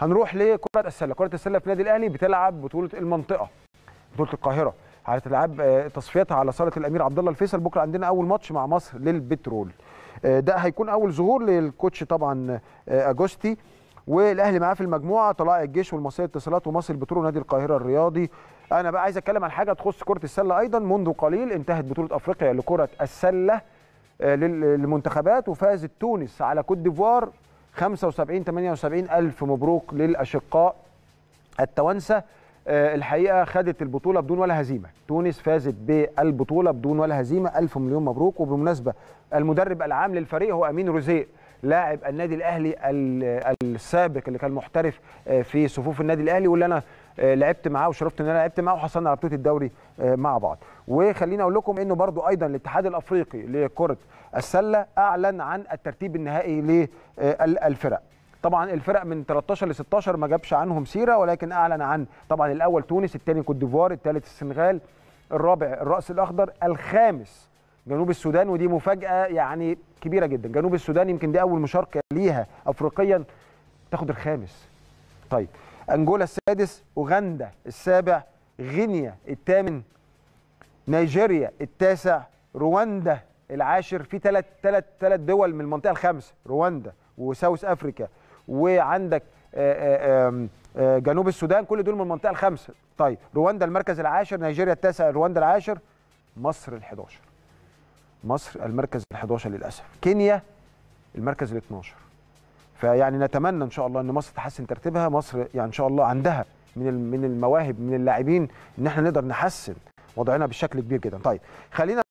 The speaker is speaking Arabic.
هنروح لكره السله كره السله في النادي الاهلي بتلعب بطوله المنطقه بطوله القاهره هتلعب آه، تصفياتها على صاله الامير عبد الله الفيصل بكره عندنا اول ماتش مع مصر للبترول آه، ده هيكون اول ظهور للكوتش طبعا آه، اجوستي والاهلي معاه في المجموعه طلائع الجيش والمصريه الاتصالات ومصر البترول ونادي القاهره الرياضي انا بقى عايز اتكلم عن حاجه تخص كره السله ايضا منذ قليل انتهت بطوله افريقيا لكره السله للمنتخبات وفازت تونس على كوت ديفوار 75 78 ألف مبروك للأشقاء التوانسة آه، الحقيقة خدت البطولة بدون ولا هزيمة تونس فازت بالبطولة بدون ولا هزيمة ألف مليون مبروك وبالمناسبة المدرب العام للفريق هو أمين روزيه لاعب النادي الاهلي السابق اللي كان محترف آه، في صفوف النادي الاهلي واللي انا آه، لعبت معاه وشرفت ان انا لعبت معاه وحصلنا على بطوله الدوري آه، مع بعض وخليني اقول لكم انه برضو ايضا الاتحاد الافريقي لكره السله اعلن عن الترتيب النهائي للفرق طبعا الفرق من 13 ل 16 ما جابش عنهم سيره ولكن اعلن عن طبعا الاول تونس الثاني كوت ديفوار الثالث السنغال الرابع الراس الاخضر الخامس جنوب السودان ودي مفاجاه يعني كبيره جدا جنوب السودان يمكن دي اول مشاركه ليها افريقيا تاخد الخامس طيب انجولا السادس اوغندا السابع غينيا الثامن نيجيريا التاسع رواندا العاشر في ثلاث ثلاث ثلاث دول من المنطقه الخامسه رواندا وساوث افريكا وعندك آه، آه، آه، جنوب السودان كل دول من المنطقه الخامسه طيب رواندا المركز العاشر نيجيريا التاسع رواندا العاشر مصر ال11 مصر المركز ال11 للاسف كينيا المركز ال12 فيعني نتمنى ان شاء الله ان مصر تحسن ترتيبها مصر يعني ان شاء الله عندها من من المواهب من اللاعبين ان احنا نقدر نحسن وضعنا بشكل كبير جدا طيب خلينا